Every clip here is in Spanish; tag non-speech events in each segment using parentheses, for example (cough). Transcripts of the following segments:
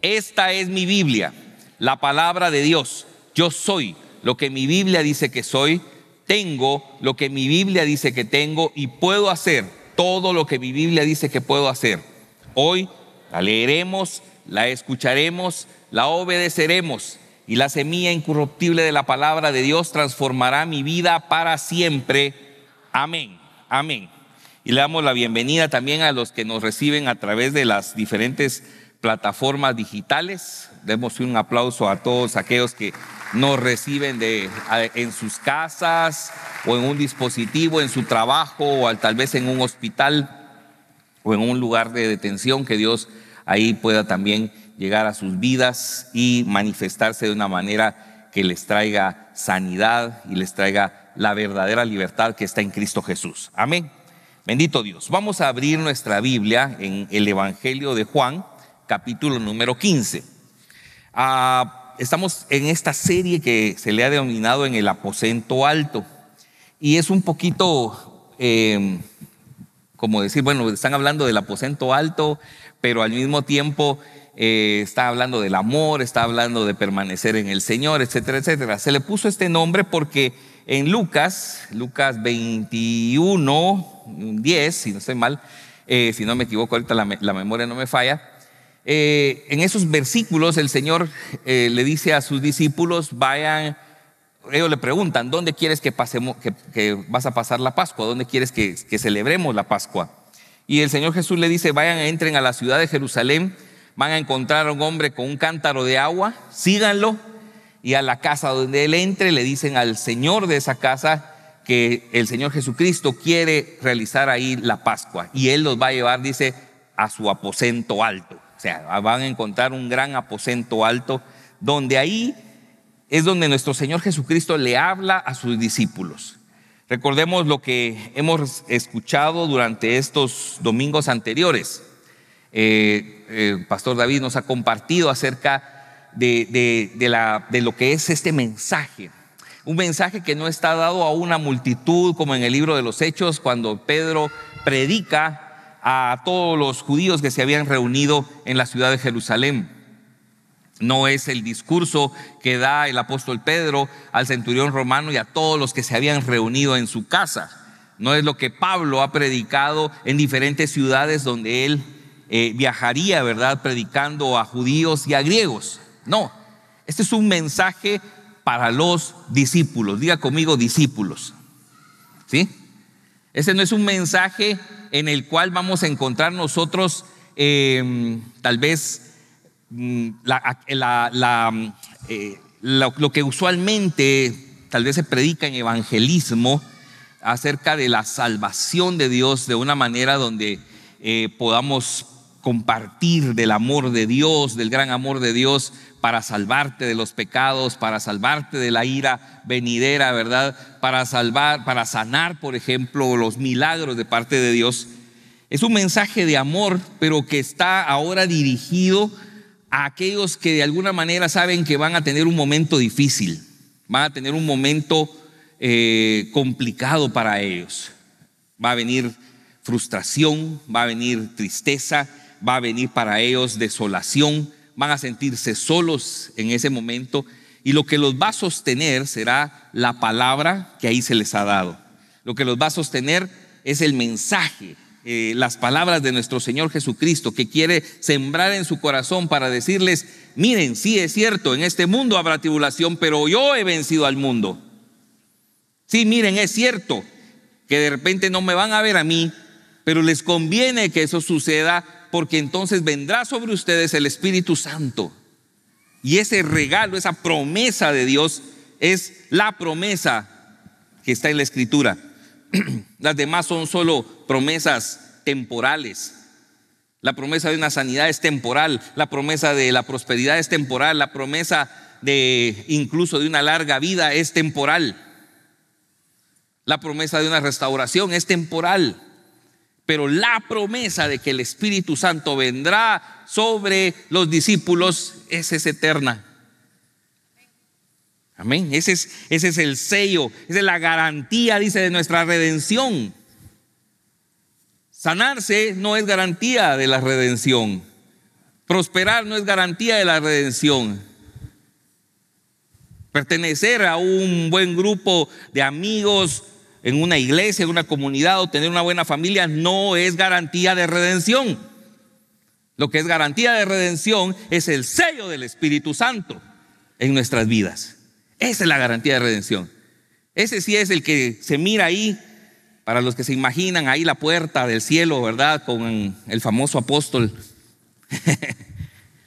Esta es mi Biblia, la palabra de Dios. Yo soy lo que mi Biblia dice que soy, tengo lo que mi Biblia dice que tengo y puedo hacer todo lo que mi Biblia dice que puedo hacer. Hoy la leeremos, la escucharemos, la obedeceremos y la semilla incorruptible de la palabra de Dios transformará mi vida para siempre. Amén, amén. Y le damos la bienvenida también a los que nos reciben a través de las diferentes plataformas digitales. Demos un aplauso a todos aquellos que nos reciben de, en sus casas o en un dispositivo, en su trabajo o tal vez en un hospital o en un lugar de detención, que Dios ahí pueda también llegar a sus vidas y manifestarse de una manera que les traiga sanidad y les traiga la verdadera libertad que está en Cristo Jesús. Amén. Bendito Dios. Vamos a abrir nuestra Biblia en el Evangelio de Juan capítulo número 15. Ah, estamos en esta serie que se le ha denominado en el aposento alto y es un poquito, em, como decir, bueno, están hablando del aposento alto, pero al mismo tiempo eh, está hablando del amor, está hablando de permanecer en el Señor, etcétera, etcétera. Se le puso este nombre porque en Lucas, Lucas 21, 10, si no estoy mal, eh, si no me equivoco, ahorita la memoria no me falla, eh, en esos versículos el Señor eh, le dice a sus discípulos, vayan, ellos le preguntan, ¿dónde quieres que, pasemos, que, vas a pasar la Pascua? ¿Dónde quieres que, que, celebremos la Pascua? Y el Señor Jesús le dice, vayan, entren a la ciudad de Jerusalén, van a encontrar a un hombre con un cántaro de agua, síganlo, y a la casa donde él entre le dicen al Señor de esa casa que el Señor Jesucristo quiere realizar ahí la Pascua, y él los va a llevar, dice, a su aposento alto. O sea, van a encontrar un gran aposento alto, donde ahí es donde nuestro Señor Jesucristo le habla a sus discípulos. Recordemos lo que hemos escuchado durante estos domingos anteriores. El eh, eh, Pastor David nos ha compartido acerca de lo que es este mensaje. Un mensaje que no está dado a una multitud como en el libro de los Hechos, cuando Pedro predica a todos los judíos que se habían reunido en la ciudad de Jerusalén. No es el discurso que da el apóstol Pedro al centurión romano y a todos los que se habían reunido en su casa. No es lo que Pablo ha predicado en diferentes ciudades donde él eh, viajaría, ¿verdad? Predicando a judíos y a griegos. No, este es un mensaje para los discípulos. Diga conmigo discípulos. ¿Sí? Ese no es un mensaje en el cual vamos a encontrar nosotros eh, tal vez mm, eh, lo, que usualmente tal vez se predica en evangelismo acerca de la salvación de Dios de una manera donde eh, podamos compartir del amor de Dios, del gran amor de Dios para salvarte de los pecados, para salvarte de la ira venidera, ¿verdad? Para salvar, para sanar, por ejemplo, los milagros de parte de Dios. Es un mensaje de amor, pero que está ahora dirigido a aquellos que de alguna manera saben que van a tener un momento difícil, van a tener un momento eh, complicado para ellos. Va a venir frustración, va a venir tristeza, va a venir para ellos desolación, van a sentirse solos en ese momento y lo que los va a sostener será la palabra que ahí se les ha dado. Lo que los va a sostener es el mensaje, eh, las palabras de nuestro Señor Jesucristo que quiere sembrar en su corazón para decirles, miren, sí es cierto, en este mundo habrá tribulación, pero yo he vencido al mundo. Sí, miren, es cierto que de repente no me van a ver a mí, pero les conviene que eso suceda porque entonces vendrá sobre ustedes el Espíritu Santo. Y ese regalo, esa promesa de Dios es la promesa que está en la Escritura. (clears throat) Las demás son solo promesas temporales. La promesa de una sanidad es temporal, la promesa de la prosperidad es temporal, la promesa de incluso de una larga vida es temporal. La promesa de una restauración es temporal pero la promesa de que el Espíritu Santo vendrá sobre los discípulos, esa es eterna. Amén. Ese es, ese es el sello, esa es la garantía, dice, de nuestra redención. Sanarse no es garantía de la redención. Prosperar no es garantía de la redención. Pertenecer a un buen grupo de amigos en una iglesia, en una comunidad o tener una buena familia no es garantía de redención. Lo que es garantía de redención es el sello del Espíritu Santo en nuestras vidas. Esa es la garantía de redención. Ese sí es el que se mira ahí, para los que se imaginan ahí la puerta del cielo, ¿verdad? Con el famoso apóstol (laughs)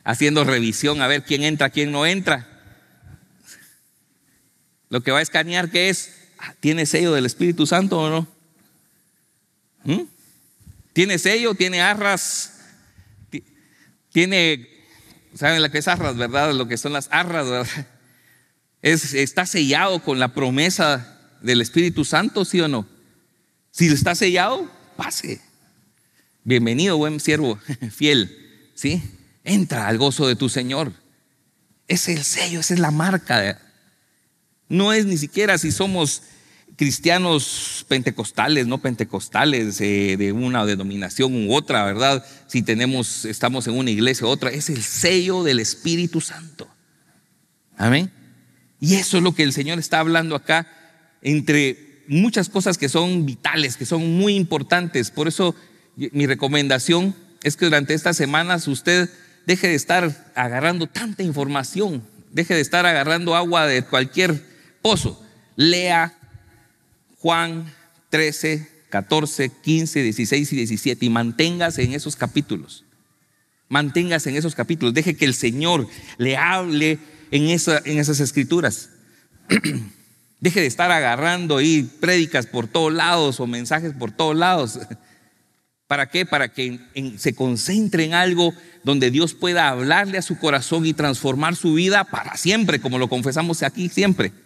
haciendo revisión a ver quién entra, quién no entra. Lo que va a escanear, que es? ¿Tiene sello del Espíritu Santo o no? ¿Mm? ¿Tiene sello? ¿Tiene arras? ¿Tiene, saben la que es arras, verdad? Lo que son las arras, ¿verdad? está sellado con la promesa del Espíritu Santo, ¿sí o no? Si está sellado, pase. Bienvenido, buen siervo, (laughs) fiel, ¿sí? Entra al gozo de tu Señor. Es el sello, esa es la marca no es ni siquiera si somos cristianos pentecostales, no pentecostales, eh, de una denominación u otra, ¿verdad? Si tenemos, estamos en una iglesia u otra, es el sello del Espíritu Santo. Amén. Y eso es lo que el Señor está hablando acá, entre muchas cosas que son vitales, que son muy importantes. Por eso mi recomendación es que durante estas semanas usted deje de estar agarrando tanta información, deje de estar agarrando agua de cualquier esposo. Lea Juan 13, 14, 15, 16 y 17 y manténgase en esos capítulos. Manténgase en esos capítulos. Deje que el Señor le hable en, esas escrituras. (clears throat) Deje de estar agarrando ahí prédicas por todos lados o mensajes por todos lados. (laughs) ¿Para qué? Para que se concentre en algo donde Dios pueda hablarle a su corazón y transformar su vida para siempre, como lo confesamos aquí siempre. (laughs)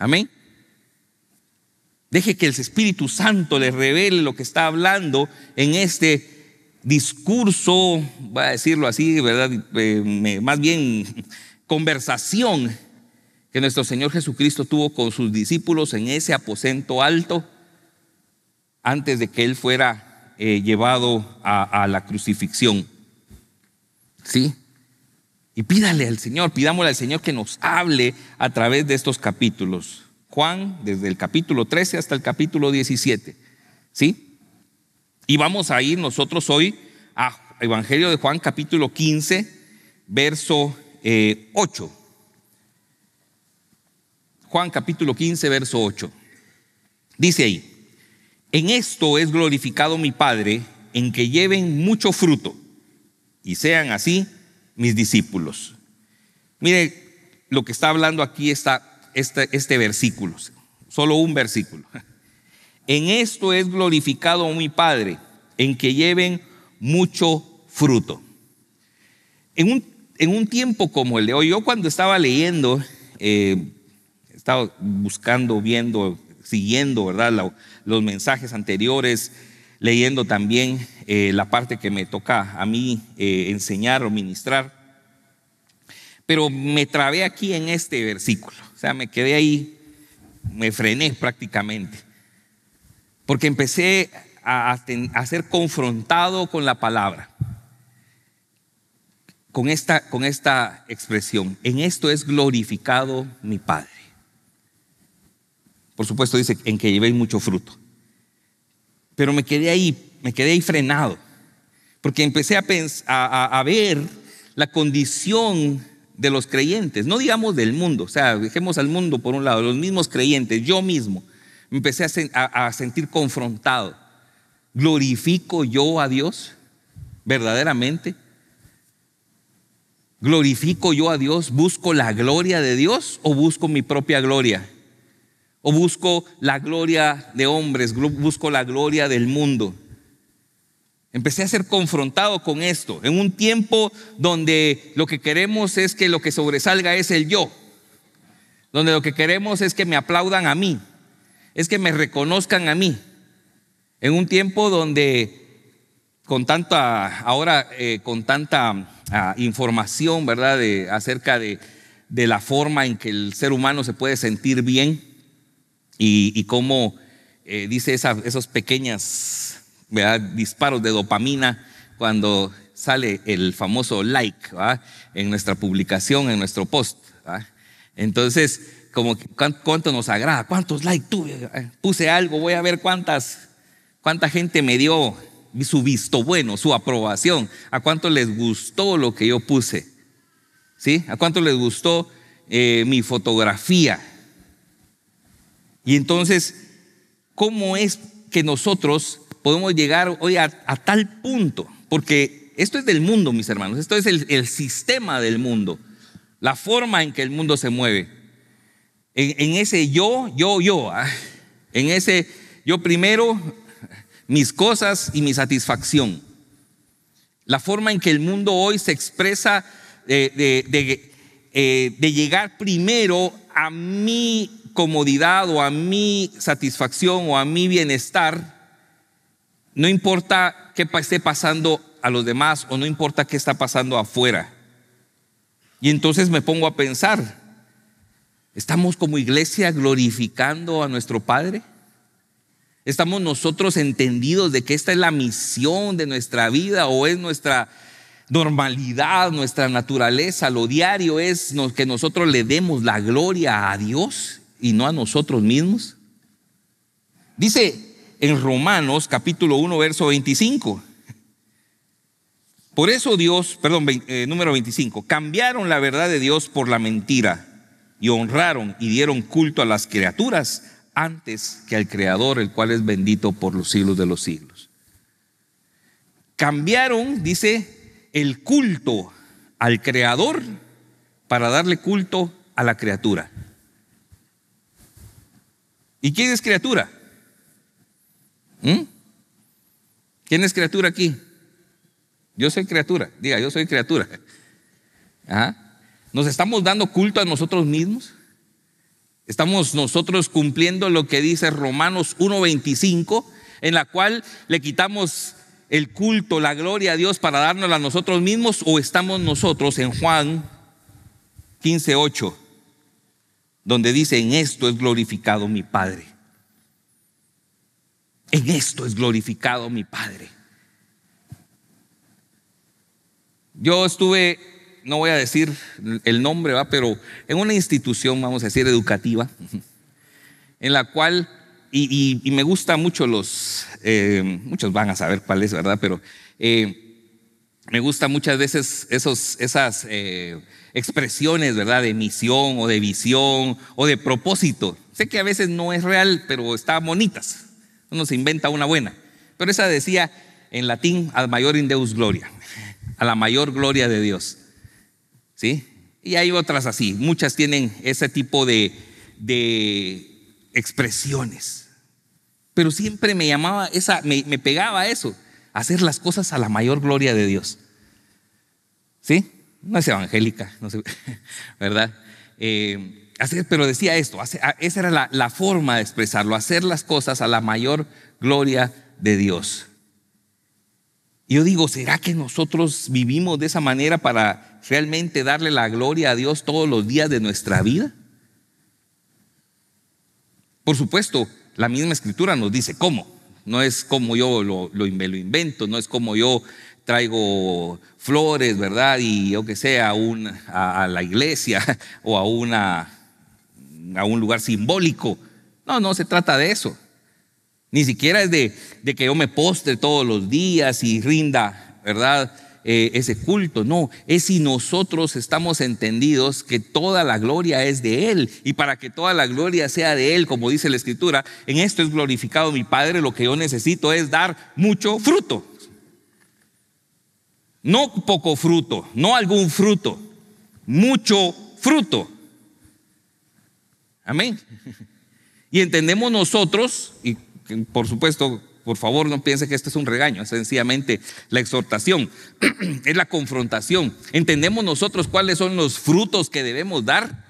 Amén. Deje que el Espíritu Santo le revele lo que está hablando en este discurso, va a decirlo así, ¿verdad? Eh, más bien conversación que nuestro Señor Jesucristo tuvo con sus discípulos en ese aposento alto antes de que Él fuera eh, llevado a, a la crucifixión. ¿Sí? Y pídale al Señor, pidámosle al Señor que nos hable a través de estos capítulos. Juan, desde el capítulo 13 hasta el capítulo 17. ¿Sí? Y vamos a ir nosotros hoy a Evangelio de Juan, capítulo 15, verso 8. Eh, Juan, capítulo 15, verso 8. Dice ahí, en esto es glorificado mi Padre, en que lleven mucho fruto, y sean así mis discípulos. Mire lo que está hablando aquí está, este, este, versículo, solo un versículo. En esto es glorificado mi Padre, en que lleven mucho fruto. En un, en un tiempo como el de hoy, yo cuando estaba leyendo, eh, estaba buscando, viendo, siguiendo, ¿verdad? los mensajes anteriores, leyendo también eh, la parte que me toca a mí eh, enseñar o ministrar. Pero me trabé aquí en este versículo. O sea, me quedé ahí, me frené prácticamente. Porque empecé a, ser confrontado con la palabra. Con esta, con esta expresión. En esto es glorificado mi Padre. Por supuesto dice, en que llevéis mucho fruto. Pero me quedé ahí, me quedé ahí frenado. Porque empecé a, a, a ver la condición de los creyentes, no digamos del mundo, o sea, dejemos al mundo por un lado, los mismos creyentes, yo mismo, me empecé a, a sentir confrontado. ¿Glorifico yo a Dios verdaderamente? ¿Glorifico yo a Dios? ¿Busco la gloria de Dios o busco mi propia gloria? ¿O busco la gloria de hombres? ¿Busco la gloria del mundo? Empecé a ser confrontado con esto, en un tiempo donde lo que queremos es que lo que sobresalga es el yo, donde lo que queremos es que me aplaudan a mí, es que me reconozcan a mí, en un tiempo donde con tanta, ahora eh, con tanta ah, información, ¿verdad?, acerca de, la forma en que el ser humano se puede sentir bien y, cómo eh, dice esa, esas pequeñas disparos de dopamina cuando sale el famoso like en nuestra publicación, en nuestro post. Entonces, como cuánto nos agrada, cuántos likes tuve, eh, puse algo, voy a ver cuántas, cuánta gente me dio su visto bueno, su aprobación, a cuánto les gustó lo que yo puse, ¿sí? A cuánto les gustó eh, mi fotografía. Y entonces, ¿cómo es que nosotros podemos llegar hoy a, tal punto, porque esto es del mundo, mis hermanos, esto es el, sistema del mundo, la forma en que el mundo se mueve. En, ese yo, yo, yo, ah, en ese yo primero, mis cosas y mi satisfacción. La forma en que el mundo hoy se expresa eh, de, eh, de llegar primero a mi comodidad o a mi satisfacción o a mi bienestar no importa qué esté pasando a los demás o no importa qué está pasando afuera. Y entonces me pongo a pensar, ¿estamos como iglesia glorificando a nuestro Padre? ¿Estamos nosotros entendidos de que esta es la misión de nuestra vida o es nuestra normalidad, nuestra naturaleza? Lo diario es que nosotros le demos la gloria a Dios y no a nosotros mismos. Dice en Romanos capítulo 1, verso 25. Por eso Dios, perdón, eh, número 25, cambiaron la verdad de Dios por la mentira y honraron y dieron culto a las criaturas antes que al Creador, el cual es bendito por los siglos de los siglos. Cambiaron, dice, el culto al Creador para darle culto a la criatura. ¿Y quién es criatura? ¿Mm? ¿Quién es criatura aquí? Yo soy criatura, diga, yo soy criatura. (laughs) ¿Nos estamos dando culto a nosotros mismos? Estamos nosotros cumpliendo lo que dice Romanos 1.25, en la cual le quitamos el culto, la gloria a Dios para dárnosla a nosotros mismos, o estamos nosotros en Juan 15.8, donde dice, en esto es glorificado mi Padre, en esto es glorificado mi Padre. Yo estuve, no voy a decir el nombre, ¿va? pero en una institución, vamos a decir, educativa, (laughs) en la cual, y, me gusta mucho los, eh, muchos van a saber cuál es, ¿verdad? Pero eh, me gusta muchas veces esos, esas eh, expresiones, ¿verdad? De misión o de visión o de propósito. Sé que a veces no es real, pero están bonitas. Uno se inventa una buena. Pero esa decía en latín, ad mayor indeus Deus gloria, a la mayor gloria de Dios. ¿Sí? Y hay otras así, muchas tienen ese tipo de, expresiones. Pero siempre me llamaba esa, me, me pegaba eso, hacer las cosas a la mayor gloria de Dios. ¿Sí? No es evangélica, no sé, (laughs) ¿verdad? Eh, pero decía esto, esa era la, forma de expresarlo, hacer las cosas a la mayor gloria de Dios. Y Yo digo, ¿será que nosotros vivimos de esa manera para realmente darle la gloria a Dios todos los días de nuestra vida? Por supuesto, la misma escritura nos dice cómo. No es como yo lo, me lo invento, no es como yo traigo flores, ¿verdad? Y yo que sea a la iglesia (laughs) o a una a un lugar simbólico. No, no se trata de eso. Ni siquiera es de, de que yo me postre todos los días y rinda, ¿verdad? Eh, ese culto. No, es si nosotros estamos entendidos que toda la gloria es de Él. Y para que toda la gloria sea de Él, como dice la Escritura, en esto es glorificado mi Padre, lo que yo necesito es dar mucho fruto. No poco fruto, no algún fruto, mucho fruto. Amén. Y entendemos nosotros, y por supuesto, por favor no piense que esto es un regaño, es sencillamente la exhortación, (clears throat) es la confrontación. Entendemos nosotros cuáles son los frutos que debemos dar.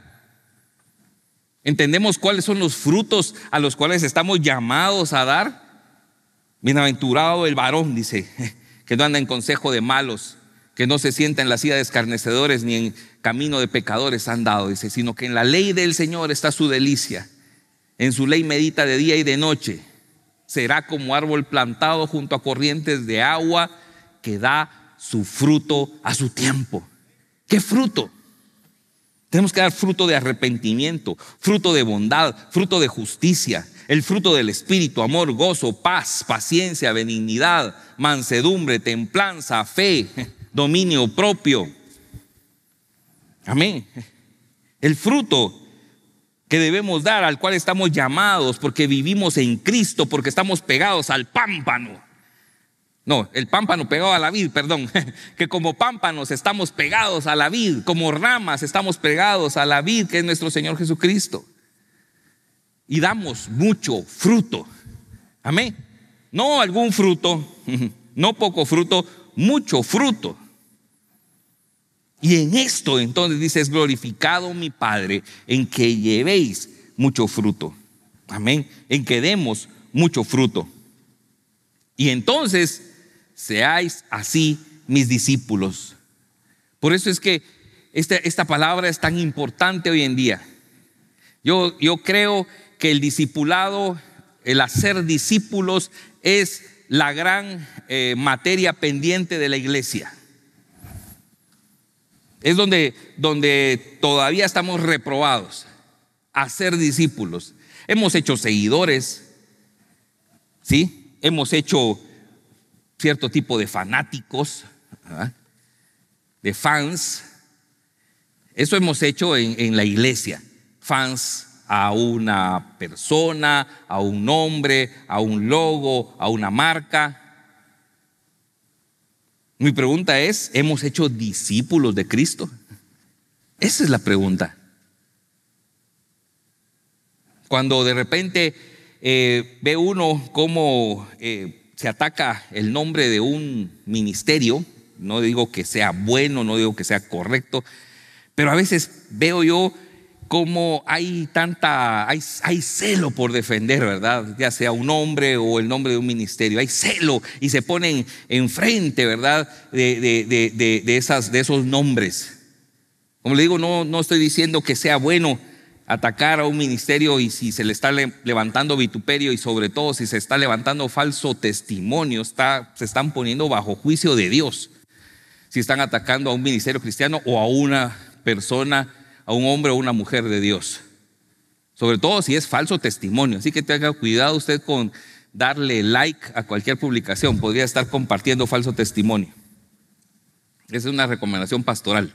Entendemos cuáles son los frutos a los cuales estamos llamados a dar. Bienaventurado el varón, dice, (laughs) que no anda en consejo de malos, que no se sienta en la silla de escarnecedores ni en camino de pecadores andado dice, sino que en la ley del Señor está su delicia, en su ley medita de día y de noche, será como árbol plantado junto a corrientes de agua que da su fruto a su tiempo. ¿Qué fruto? Tenemos que dar fruto de arrepentimiento, fruto de bondad, fruto de justicia, el fruto del Espíritu, amor, gozo, paz, paciencia, benignidad, mansedumbre, templanza, fe dominio propio. Amén. El fruto que debemos dar, al cual estamos llamados, porque vivimos en Cristo, porque estamos pegados al pámpano. No, el pámpano pegado a la vid, perdón, (laughs) que como pámpanos estamos pegados a la vid, como ramas estamos pegados a la vid, que es nuestro Señor Jesucristo. Y damos mucho fruto. Amén. No algún fruto, (laughs) no poco fruto, mucho fruto. Y en esto entonces dice, es glorificado mi Padre en que llevéis mucho fruto. Amén. En que demos mucho fruto. Y entonces seáis así mis discípulos. Por eso es que esta, esta palabra es tan importante hoy en día. Yo, yo creo que el discipulado, el hacer discípulos, es la gran eh, materia pendiente de la iglesia. Es donde, donde todavía estamos reprobados a ser discípulos. Hemos hecho seguidores, ¿sí? Hemos hecho cierto tipo de fanáticos, ¿ah? de fans. Eso hemos hecho en, en la iglesia. Fans a una persona, a un nombre, a un logo, a una marca, mi pregunta es, ¿hemos hecho discípulos de Cristo? Esa es la pregunta. Cuando de repente eh, ve uno cómo eh, se ataca el nombre de un ministerio, no digo que sea bueno, no digo que sea correcto, pero a veces veo yo como hay tanta, hay, celo por defender, ¿verdad? Ya sea un hombre o el nombre de un ministerio, hay celo y se ponen enfrente, ¿verdad? De, esas, de esos nombres. Como le digo, no, no estoy diciendo que sea bueno atacar a un ministerio y si se le está levantando vituperio y sobre todo si se está levantando falso testimonio, está, se están poniendo bajo juicio de Dios. Si están atacando a un ministerio cristiano o a una persona a un hombre o una mujer de Dios. Sobre todo si es falso testimonio. Así que tenga cuidado usted con darle like a cualquier publicación. Podría estar compartiendo falso testimonio. Esa es una recomendación pastoral.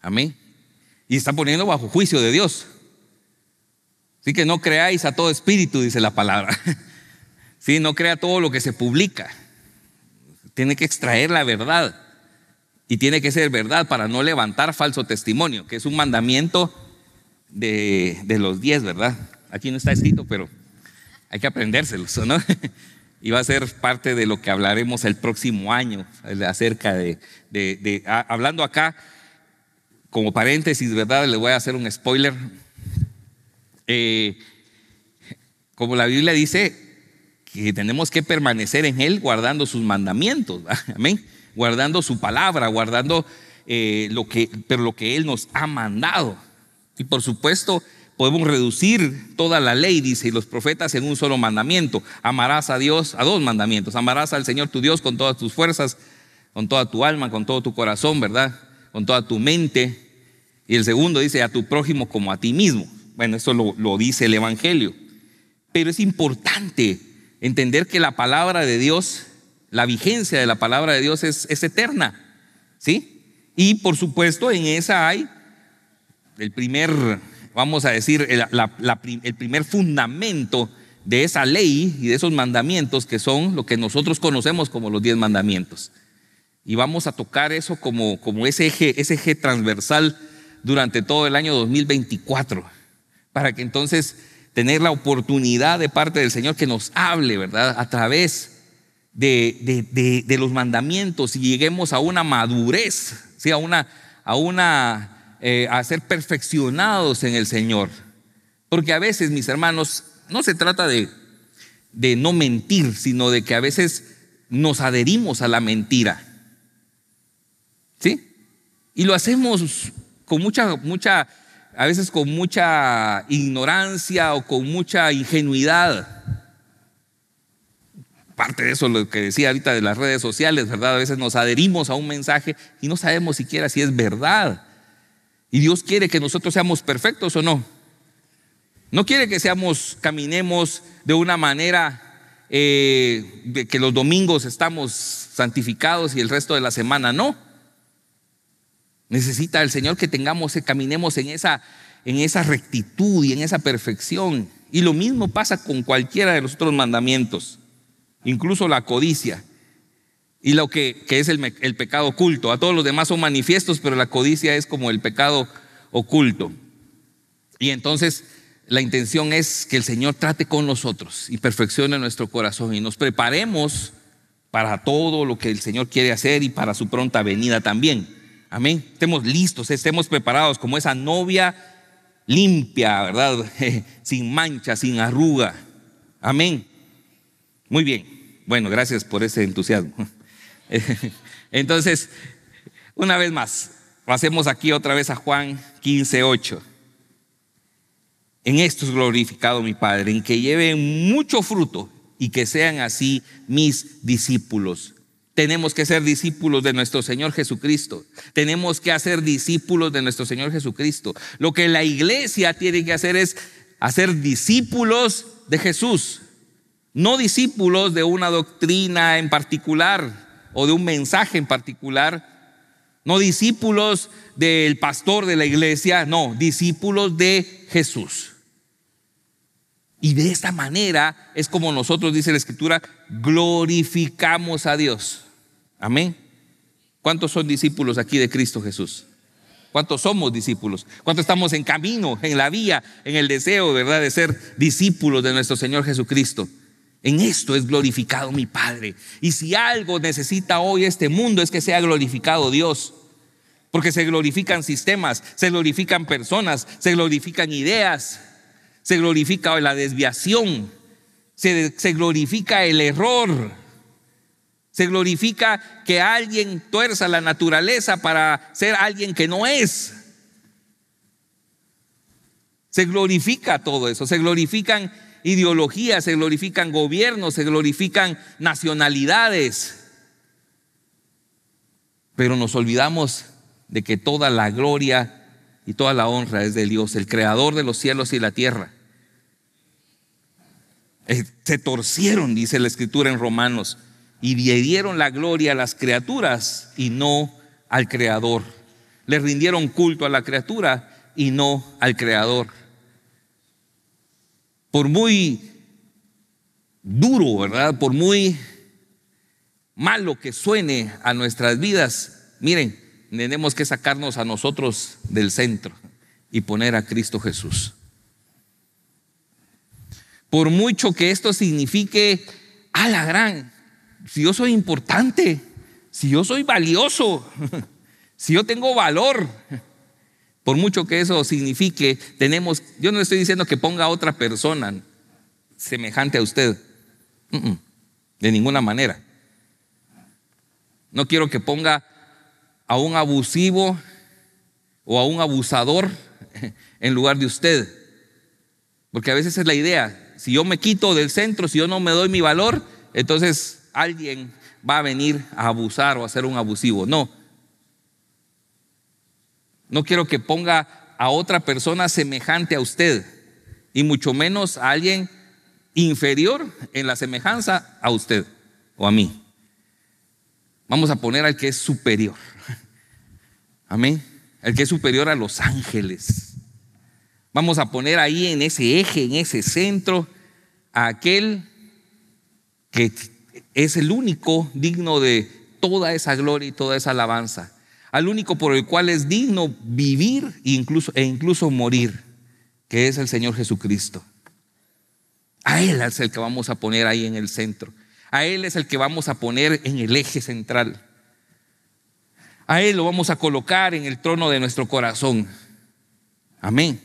Amén. Y está poniendo bajo juicio de Dios. Así que no creáis a todo espíritu, dice la palabra. (laughs) Sí, no crea todo lo que se publica. Tiene que extraer la verdad. Y tiene que ser verdad para no levantar falso testimonio, que es un mandamiento de, los diez, ¿verdad? Aquí no está escrito, pero hay que aprendérselos, ¿no? (laughs) y va a ser parte de lo que hablaremos el próximo año acerca de, de, hablando acá, como paréntesis, ¿verdad? Le voy a hacer un spoiler. Eh, como la Biblia dice que tenemos que permanecer en Él guardando sus mandamientos, amén guardando su palabra, guardando eh, lo que, pero lo que Él nos ha mandado. Y por supuesto, podemos reducir toda la ley, dice, y los profetas en un solo mandamiento. Amarás a Dios a dos mandamientos. Amarás al Señor tu Dios con todas tus fuerzas, con toda tu alma, con todo tu corazón, ¿verdad? Con toda tu mente. Y el segundo dice, a tu prójimo como a ti mismo. Bueno, eso lo, lo dice el Evangelio. Pero es importante entender que la palabra de Dios la vigencia de la palabra de Dios es, eterna. ¿Sí? Y por supuesto en esa hay el primer, vamos a decir, el, primer fundamento de esa ley y de esos mandamientos que son lo que nosotros conocemos como los diez mandamientos. Y vamos a tocar eso como, como ese, eje, ese eje transversal durante todo el año 2024, para que entonces tener la oportunidad de parte del Señor que nos hable, ¿verdad? A través de, los mandamientos y lleguemos a una madurez, a una, a, una eh, a ser perfeccionados en el Señor. Porque a veces, mis hermanos, no se trata de, de no mentir, sino de que a veces nos adherimos a la mentira. ¿Sí? Y lo hacemos con mucha, mucha, a veces con mucha ignorancia o con mucha ingenuidad parte de eso lo que decía ahorita de las redes sociales, ¿verdad? A veces nos adherimos a un mensaje y no sabemos siquiera si es verdad. Y Dios quiere que nosotros seamos perfectos o no. No quiere que seamos, caminemos de una manera eh, de que los domingos estamos santificados y el resto de la semana no. Necesita el Señor que tengamos, que caminemos en esa, en esa rectitud y en esa perfección. Y lo mismo pasa con cualquiera de los otros mandamientos incluso la codicia. Y lo que, es el, el pecado oculto. A todos los demás son manifiestos, pero la codicia es como el pecado oculto. Y entonces la intención es que el Señor trate con nosotros y perfeccione nuestro corazón y nos preparemos para todo lo que el Señor quiere hacer y para su pronta venida también. Amén. Estemos listos, estemos preparados como esa novia limpia, ¿verdad? (laughs) sin mancha, sin arruga. Amén. Muy bien. Bueno, gracias por ese entusiasmo. (laughs) Entonces, una vez más, pasemos aquí otra vez a Juan 15, 8. En esto es glorificado mi Padre, en que lleven mucho fruto y que sean así mis discípulos. Tenemos que ser discípulos de nuestro Señor Jesucristo. Tenemos que hacer discípulos de nuestro Señor Jesucristo. Lo que la iglesia tiene que hacer es hacer discípulos de Jesús no discípulos de una doctrina en particular o de un mensaje en particular, no discípulos del pastor de la iglesia, no, discípulos de Jesús. Y de esta manera es como nosotros, dice la Escritura, glorificamos a Dios. Amén. ¿Cuántos son discípulos aquí de Cristo Jesús? ¿Cuántos somos discípulos? ¿Cuántos estamos en camino, en la vía, en el deseo, verdad, de ser discípulos de nuestro Señor Jesucristo? En esto es glorificado mi Padre. Y si algo necesita hoy este mundo es que sea glorificado Dios. Porque se glorifican sistemas, se glorifican personas, se glorifican ideas, se glorifica la desviación, se, glorifica el error, se glorifica que alguien tuerza la naturaleza para ser alguien que no es. Se glorifica todo eso, se glorifican ideologías, se glorifican gobiernos, se glorifican nacionalidades. Pero nos olvidamos de que toda la gloria y toda la honra es de Dios, el creador de los cielos y la tierra. Eh, se torcieron, dice la escritura en Romanos, y dieron la gloria a las criaturas y no al creador. Le rindieron culto a la criatura y no al creador por muy duro, ¿verdad? Por muy malo que suene a nuestras vidas, miren, tenemos que sacarnos a nosotros del centro y poner a Cristo Jesús. Por mucho que esto signifique a la gran, si yo soy importante, si yo soy valioso, (laughs) si yo tengo valor, por mucho que eso signifique, tenemos, yo no estoy diciendo que ponga a otra persona semejante a usted, de ninguna manera. No quiero que ponga a un abusivo o a un abusador (laughs) en lugar de usted. Porque a veces es la idea, si yo me quito del centro, si yo no me doy mi valor, entonces alguien va a venir a abusar o a ser un abusivo. No, no quiero que ponga a otra persona semejante a usted y mucho menos a alguien inferior en la semejanza a usted o a mí. Vamos a poner al que es superior. (laughs) Amén. El que es superior a los ángeles. Vamos a poner ahí en ese eje, en ese centro, a aquel que es el único digno de toda esa gloria y toda esa alabanza al único por el cual es digno vivir e, e incluso, morir, que es el Señor Jesucristo. A Él es el que vamos a poner ahí en el centro. A Él es el que vamos a poner en el eje central. A Él lo vamos a colocar en el trono de nuestro corazón. Amén.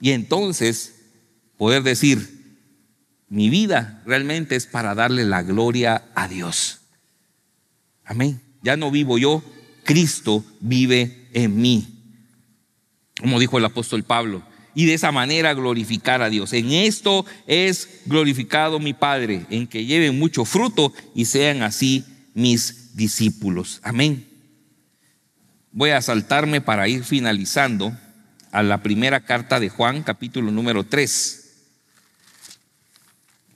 Y entonces poder decir, mi vida realmente es para darle la gloria a Dios. Amén. Ya no vivo yo, Cristo vive en mí. Como dijo el apóstol Pablo, y de esa manera glorificar a Dios. En esto es glorificado mi Padre, en que lleven mucho fruto y sean así mis discípulos. Amén. Voy a saltarme para ir finalizando a la primera carta de Juan, capítulo número 3.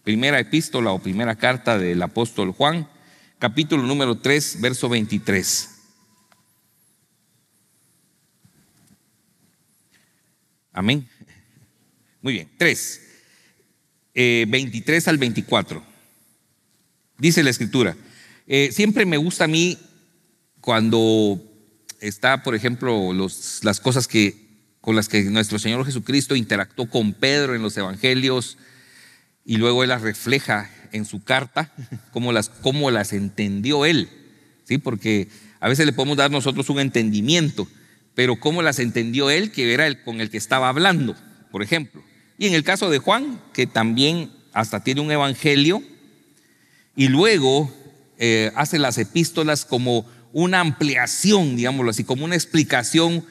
Primera epístola o primera carta del apóstol Juan, capítulo número 3, verso 23. Amén. Muy bien. 3. 23 eh, al 24. Dice la escritura. Eh, siempre me gusta a mí cuando está, por ejemplo, los, las cosas que, con las que nuestro Señor Jesucristo interactuó con Pedro en los evangelios y luego él las refleja en su carta, (laughs) cómo las, las entendió él. ¿sí? Porque a veces le podemos dar nosotros un entendimiento pero cómo las entendió él, que era el con el que estaba hablando, por ejemplo. Y en el caso de Juan, que también hasta tiene un evangelio, y luego eh, hace las epístolas como una ampliación, digámoslo así, como una explicación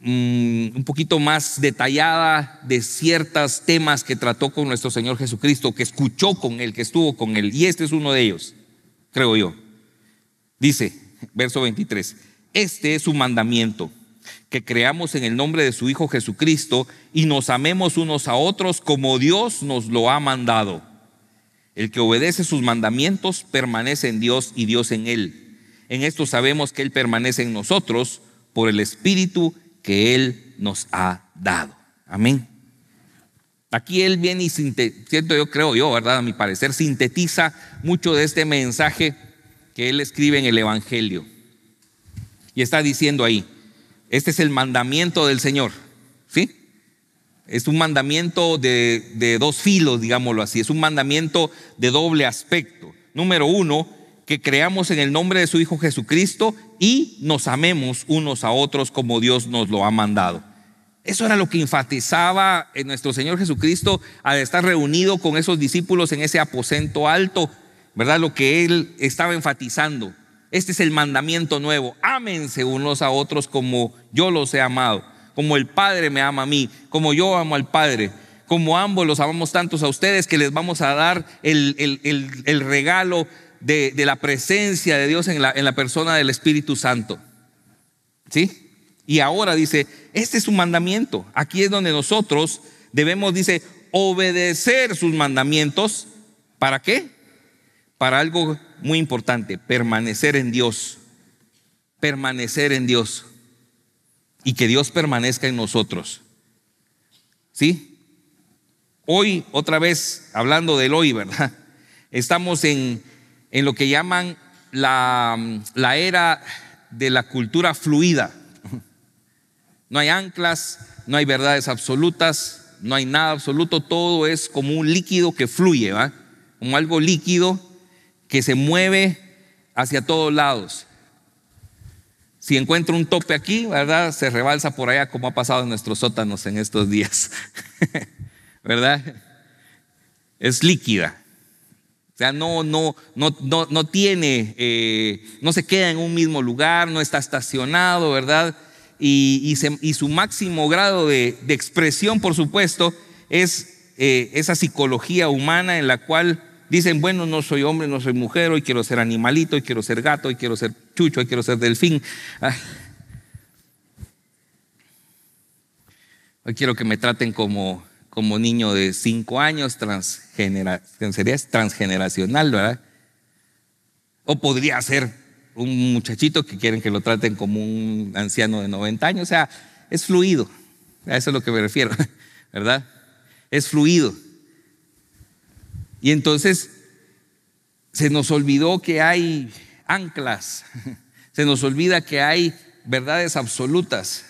mm, un poquito más detallada de ciertos temas que trató con nuestro Señor Jesucristo, que escuchó con él, que estuvo con él. Y este es uno de ellos, creo yo. Dice, verso 23. Este es su mandamiento, que creamos en el nombre de su Hijo Jesucristo y nos amemos unos a otros como Dios nos lo ha mandado. El que obedece sus mandamientos permanece en Dios y Dios en él. En esto sabemos que Él permanece en nosotros por el Espíritu que Él nos ha dado. Amén. Aquí él viene y siento yo creo yo, ¿verdad? A mi parecer sintetiza mucho de este mensaje que él escribe en el Evangelio. Y está diciendo ahí, este es el mandamiento del Señor, ¿sí? Es un mandamiento de, dos filos, digámoslo así, es un mandamiento de doble aspecto. Número uno, que creamos en el nombre de su Hijo Jesucristo y nos amemos unos a otros como Dios nos lo ha mandado. Eso era lo que enfatizaba en nuestro Señor Jesucristo al estar reunido con esos discípulos en ese aposento alto, ¿verdad? Lo que él estaba enfatizando, este es el mandamiento nuevo. Ámense unos a otros como yo los he amado, como el Padre me ama a mí, como yo amo al Padre, como ambos los amamos tantos a ustedes que les vamos a dar el, el, regalo de, la presencia de Dios en la, en la persona del Espíritu Santo. ¿Sí? Y ahora dice, este es su mandamiento. Aquí es donde nosotros debemos, dice, obedecer sus mandamientos. ¿Para qué? Para algo muy importante, permanecer en Dios. Permanecer en Dios. Y que Dios permanezca en nosotros. ¿Sí? Hoy, otra vez, hablando del hoy, ¿verdad? (laughs) Estamos en, en lo que llaman la, la era de la cultura fluida. (laughs) No hay anclas, no hay verdades absolutas, no hay nada absoluto, todo es como un líquido que fluye, ¿va? Como algo líquido que se mueve hacia todos lados. Si encuentra un tope aquí, ¿verdad? Se rebalsa por allá como ha pasado en nuestros sótanos en estos días, (laughs) ¿verdad? Es líquida. O sea, no, no, no, no, tiene, eh, no se queda en un mismo lugar, no está estacionado, ¿verdad? Y, y, su máximo grado de, expresión, por supuesto, es eh, esa psicología humana en la cual dicen, bueno, no soy hombre, no soy mujer, hoy quiero ser animalito, hoy quiero ser gato, hoy quiero ser chucho, hoy quiero ser delfín. Hoy quiero que me traten como, como niño de cinco años, transgeneracional, ¿verdad? O podría ser un muchachito que quieren que lo traten como un anciano de 90 años, o sea, es fluido, a eso es lo que me refiero, (laughs) ¿verdad? Es fluido. Y entonces se nos olvidó que hay anclas, (laughs) se nos olvida que hay verdades absolutas,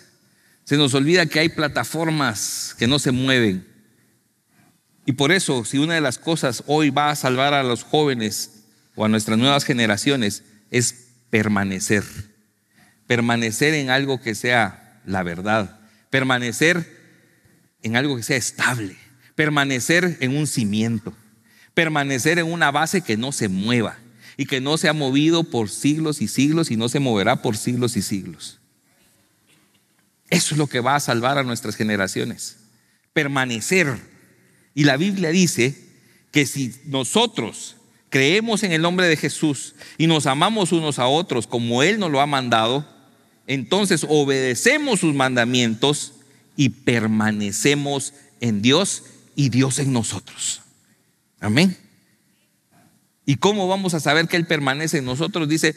se nos olvida que hay plataformas que no se mueven. Y por eso, si una de las cosas hoy va a salvar a los jóvenes o a nuestras nuevas generaciones, es permanecer. Permanecer en algo que sea la verdad. Permanecer en algo que sea estable. Permanecer en un cimiento permanecer en una base que no se mueva y que no se ha movido por siglos y siglos y no se moverá por siglos y siglos. Eso es lo que va a salvar a nuestras generaciones. Permanecer. Y la Biblia dice que si nosotros creemos en el nombre de Jesús y nos amamos unos a otros como Él nos lo ha mandado, entonces obedecemos sus mandamientos y permanecemos en Dios y Dios en nosotros. Amén. ¿Y cómo vamos a saber que Él permanece en nosotros? Dice,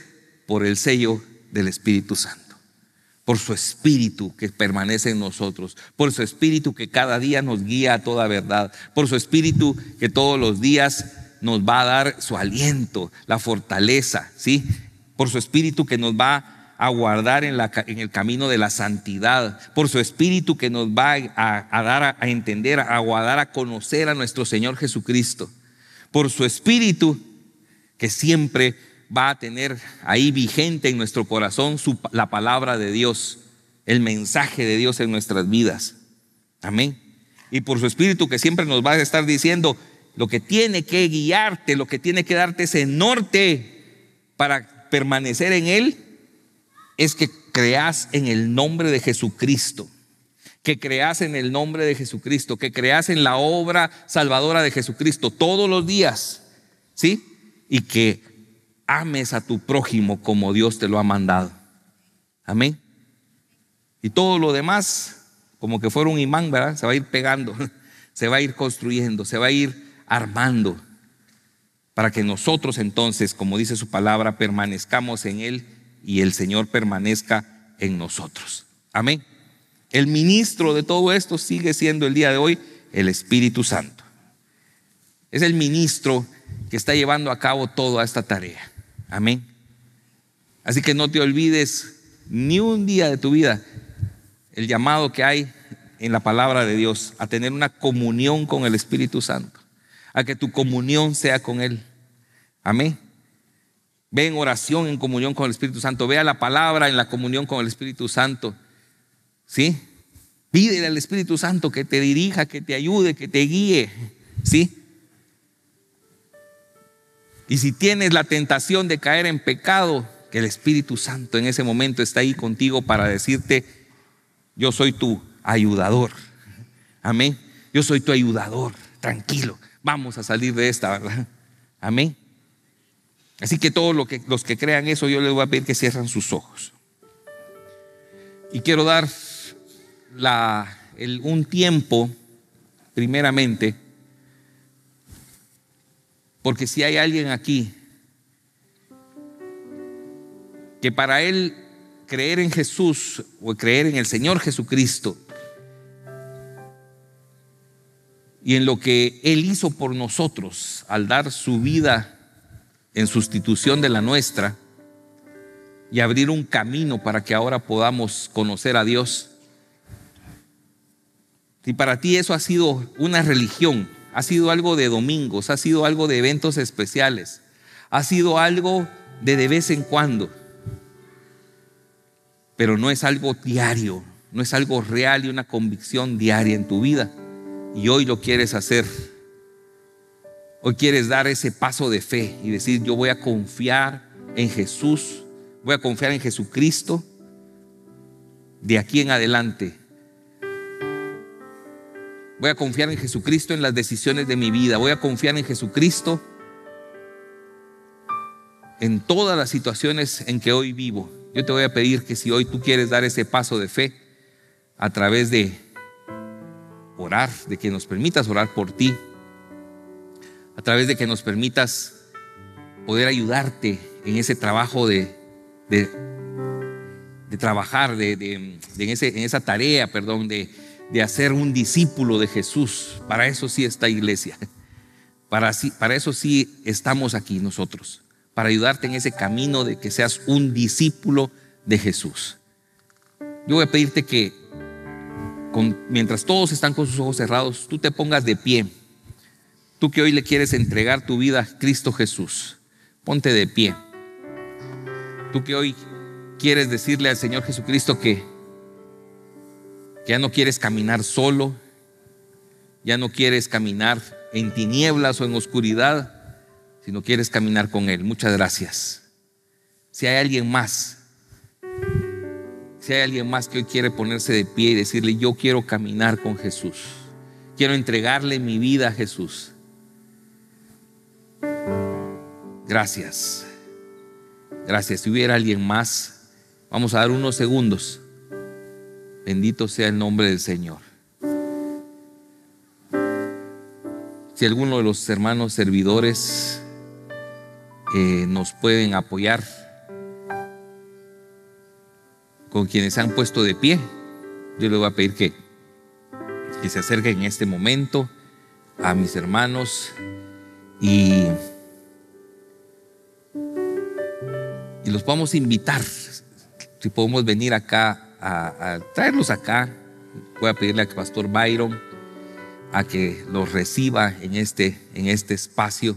por el sello del Espíritu Santo, por su Espíritu que permanece en nosotros, por su Espíritu que cada día nos guía a toda verdad, por su Espíritu que todos los días nos va a dar su aliento, la fortaleza, ¿sí? Por su Espíritu que nos va a a guardar en, la, en, el camino de la santidad, por su Espíritu que nos va a, dar a, entender, a, guardar a conocer a nuestro Señor Jesucristo, por su Espíritu que siempre va a tener ahí vigente en nuestro corazón la palabra de Dios, el mensaje de Dios en nuestras vidas. Amén. Y por su Espíritu que siempre nos va a estar diciendo lo que tiene que guiarte, lo que tiene que darte ese norte para permanecer en Él es que creas en el nombre de Jesucristo, que creas en el nombre de Jesucristo, que creas en la obra salvadora de Jesucristo todos los días, ¿sí? Y que ames a tu prójimo como Dios te lo ha mandado. Amén. Y todo lo demás, como que fuera un imán, ¿verdad? Se va a ir pegando, (laughs) se va a ir construyendo, se va a ir armando, para que nosotros entonces, como dice su palabra, permanezcamos en él y el Señor permanezca en nosotros. Amén. El ministro de todo esto sigue siendo el día de hoy el Espíritu Santo. Es el ministro que está llevando a cabo toda esta tarea. Amén. Así que no te olvides ni un día de tu vida el llamado que hay en la palabra de Dios a tener una comunión con el Espíritu Santo, a que tu comunión sea con Él. Amén. Ve en oración, en comunión con el Espíritu Santo. Ve a la palabra en la comunión con el Espíritu Santo. ¿Sí? Pídele al Espíritu Santo que te dirija, que te ayude, que te guíe. ¿Sí? Y si tienes la tentación de caer en pecado, que el Espíritu Santo en ese momento está ahí contigo para decirte, yo soy tu ayudador. Amén. Yo soy tu ayudador. Tranquilo. Vamos a salir de esta, ¿verdad? Amén. Así que todos los que, crean eso, yo les voy a pedir que cierran sus ojos. Y quiero dar un tiempo, primeramente, porque si hay alguien aquí que para él creer en Jesús o creer en el Señor Jesucristo y en lo que Él hizo por nosotros al dar su vida en sustitución de la nuestra y abrir un camino para que ahora podamos conocer a Dios. Si para ti eso ha sido una religión, ha sido algo de domingos, ha sido algo de eventos especiales, ha sido algo de de vez en cuando, pero no es algo diario, no es algo real y una convicción diaria en tu vida. Y hoy lo quieres hacer Hoy quieres dar ese paso de fe y decir, yo voy a confiar en Jesús, voy a confiar en Jesucristo de aquí en adelante. Voy a confiar en Jesucristo en las decisiones de mi vida, voy a confiar en Jesucristo en todas las situaciones en que hoy vivo. Yo te voy a pedir que si hoy tú quieres dar ese paso de fe a través de orar, de que nos permitas orar por ti, a través de que nos permitas poder ayudarte en ese trabajo de, de, trabajar, de, en, ese, en, esa tarea, perdón, de, hacer un discípulo de Jesús. Para eso sí está iglesia. Para, para eso sí estamos aquí nosotros, para ayudarte en ese camino de que seas un discípulo de Jesús. Yo voy a pedirte que mientras todos están con sus ojos cerrados, tú te pongas de pie. Tú que hoy le quieres entregar tu vida a Cristo Jesús, ponte de pie. Tú que hoy quieres decirle al Señor Jesucristo que, ya no quieres caminar solo, ya no quieres caminar en tinieblas o en oscuridad, sino quieres caminar con Él. Muchas gracias. Si hay alguien más, si hay alguien más que hoy quiere ponerse de pie y decirle, yo quiero caminar con Jesús, quiero entregarle mi vida a Jesús, Gracias. Gracias. Si hubiera alguien más, vamos a dar unos segundos. Bendito sea el nombre del Señor. Si alguno de los hermanos servidores eh, nos pueden apoyar con quienes han puesto de pie, yo le voy a pedir que, que se acerquen en este momento a mis hermanos y los a invitar, si podemos venir acá, a, traerlos acá. Voy a pedirle al pastor Byron a que los reciba en este, en este espacio.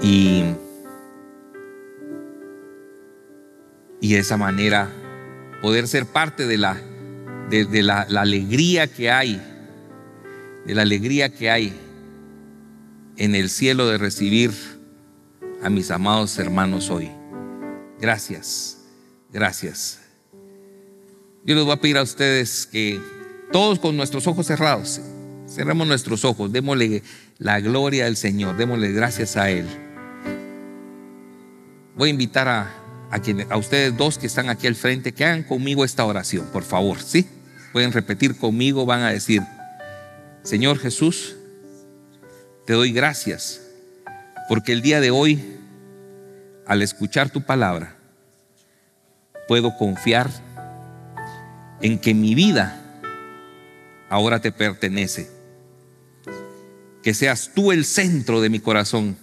Y, y de esa manera poder ser parte de la, de, la alegría que hay, de la alegría que hay en el cielo de recibir a mis amados hermanos hoy. Gracias, gracias. Yo les voy a pedir a ustedes que todos con nuestros ojos cerrados, cerremos nuestros ojos, démosle la gloria al Señor, démosle gracias a Él. Voy a invitar a, a ustedes dos que están aquí al frente que hagan conmigo esta oración, por favor, ¿sí? Pueden repetir conmigo, van a decir, Señor Jesús, te doy gracias porque el día de hoy al escuchar tu palabra, puedo confiar en que mi vida ahora te pertenece. Que seas tú el centro de mi corazón.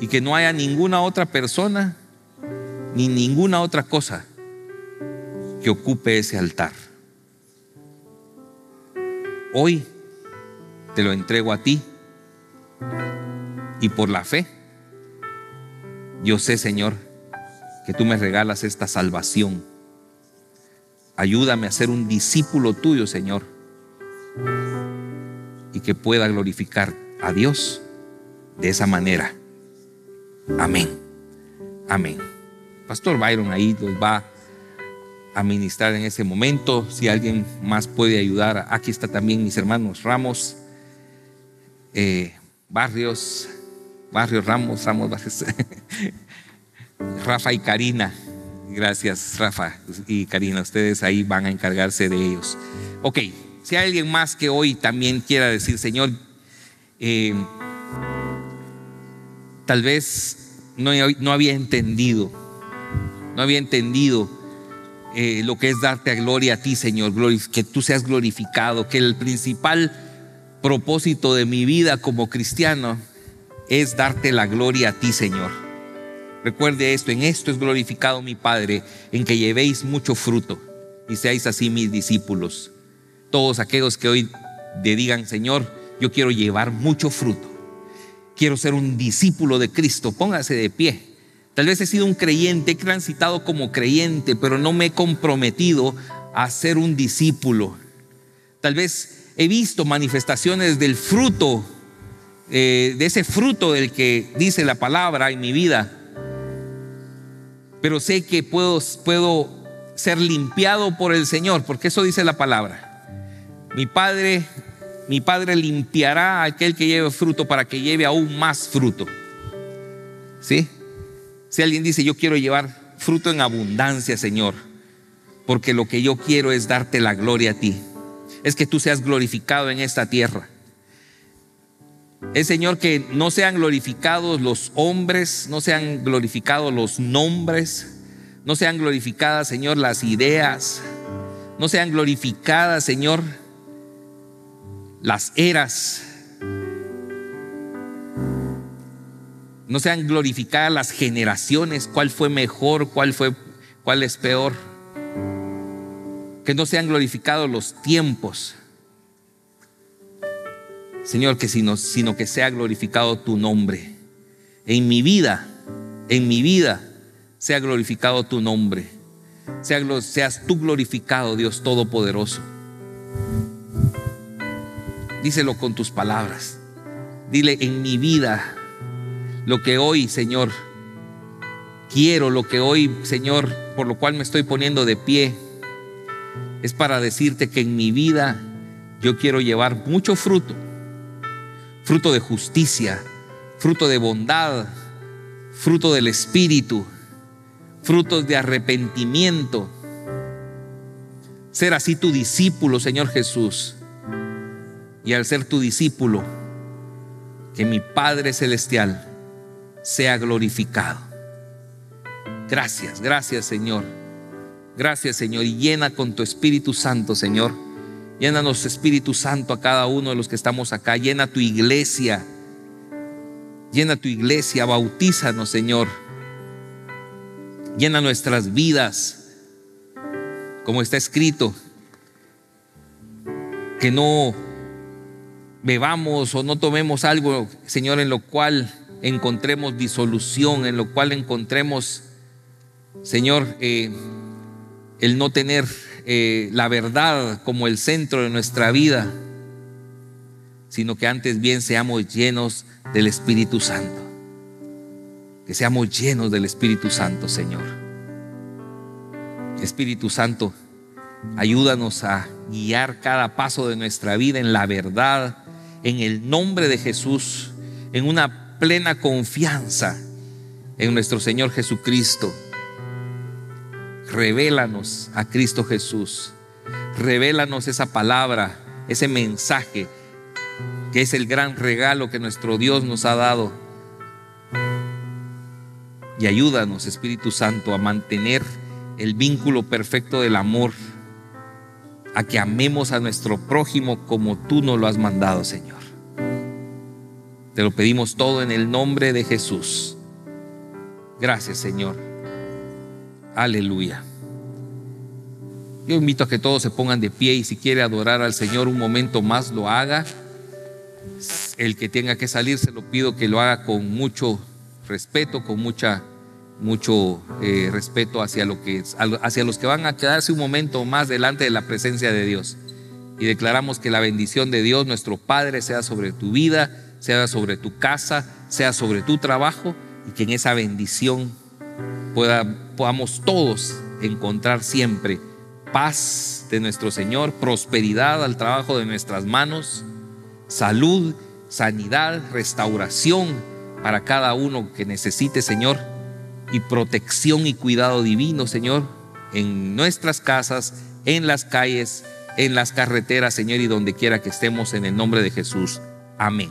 Y que no haya ninguna otra persona ni ninguna otra cosa que ocupe ese altar. Hoy te lo entrego a ti y por la fe yo sé, Señor, que tú me regalas esta salvación. Ayúdame a ser un discípulo tuyo, Señor, y que pueda glorificar a Dios de esa manera. Amén. Amén. Pastor Byron ahí nos va a ministrar en ese momento. Si alguien más puede ayudar, aquí está también mis hermanos Ramos, eh, Barrios. Barrio Ramos, Ramos (laughs) Rafa y Karina. Gracias, Rafa y Karina. Ustedes ahí van a encargarse de ellos. Ok, si hay alguien más que hoy también quiera decir, Señor, eh, tal vez no, había entendido, no había entendido eh, lo que es darte a gloria a ti, Señor, que tú seas glorificado, que el principal propósito de mi vida como cristiano es darte la gloria a ti, Señor. Recuerde esto, en esto es glorificado mi Padre, en que llevéis mucho fruto y seáis así mis discípulos. Todos aquellos que hoy le digan, Señor, yo quiero llevar mucho fruto. Quiero ser un discípulo de Cristo. Póngase de pie. Tal vez he sido un creyente, he transitado como creyente, pero no me he comprometido a ser un discípulo. Tal vez he visto manifestaciones del fruto eh, de ese fruto del que dice la palabra en mi vida. Pero sé que puedo, puedo ser limpiado por el Señor, porque eso dice la palabra. Mi Padre, mi Padre limpiará a aquel que lleve fruto para que lleve aún más fruto. ¿Sí? Si alguien dice, yo quiero llevar fruto en abundancia, Señor, porque lo que yo quiero es darte la gloria a ti. Es que tú seas glorificado en esta tierra. Es Señor que no sean glorificados los hombres, no sean glorificados los nombres, no sean glorificadas, Señor, las ideas, no sean glorificadas, Señor, las eras, no sean glorificadas las generaciones, cuál fue mejor, cuál fue cuál es peor. Que no sean glorificados los tiempos. Señor, que sino, que sea glorificado tu nombre. En mi vida, en mi vida, sea glorificado tu nombre. seas tú glorificado, Dios Todopoderoso. Díselo con tus palabras. Dile, en mi vida, lo que hoy, Señor, quiero, lo que hoy, Señor, por lo cual me estoy poniendo de pie, es para decirte que en mi vida yo quiero llevar mucho fruto fruto de justicia, fruto de bondad, fruto del Espíritu, frutos de arrepentimiento. Ser así tu discípulo, Señor Jesús. Y al ser tu discípulo, que mi Padre Celestial sea glorificado. Gracias, gracias Señor. Gracias Señor. Y llena con tu Espíritu Santo, Señor Llénanos Espíritu Santo a cada uno de los que estamos acá. Llena tu iglesia. Llena tu iglesia. Bautízanos, Señor. Llena nuestras vidas. Como está escrito. Que no bebamos o no tomemos algo, Señor, en lo cual encontremos disolución, en lo cual encontremos, Señor, eh, el no tener eh, la verdad como el centro de nuestra vida, sino que antes bien seamos llenos del Espíritu Santo. Que seamos llenos del Espíritu Santo, Señor. Espíritu Santo, ayúdanos a guiar cada paso de nuestra vida en la verdad, en el nombre de Jesús, en una plena confianza en nuestro Señor Jesucristo revélanos a Cristo Jesús. Revélanos esa palabra, ese mensaje, que es el gran regalo que nuestro Dios nos ha dado. Y ayúdanos, Espíritu Santo, a mantener el vínculo perfecto del amor, a que amemos a nuestro prójimo como tú nos lo has mandado, Señor. Te lo pedimos todo en el nombre de Jesús. Gracias, Señor. Aleluya. Yo invito a que todos se pongan de pie y si quiere adorar al Señor un momento más lo haga. El que tenga que salir se lo pido que lo haga con mucho respeto, con mucha, mucho eh, respeto hacia, lo que, hacia los que van a quedarse un momento más delante de la presencia de Dios. Y declaramos que la bendición de Dios, nuestro Padre, sea sobre tu vida, sea sobre tu casa, sea sobre tu trabajo y que en esa bendición pueda podamos todos encontrar siempre paz de nuestro Señor, prosperidad al trabajo de nuestras manos, salud, sanidad, restauración para cada uno que necesite, Señor, y protección y cuidado divino, Señor, en nuestras casas, en las calles, en las carreteras, Señor, y donde quiera que estemos, en el nombre de Jesús. Amén.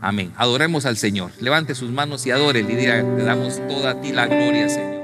Amén. Adoremos al Señor. Levante sus manos y adore le damos toda a ti la gloria, Señor.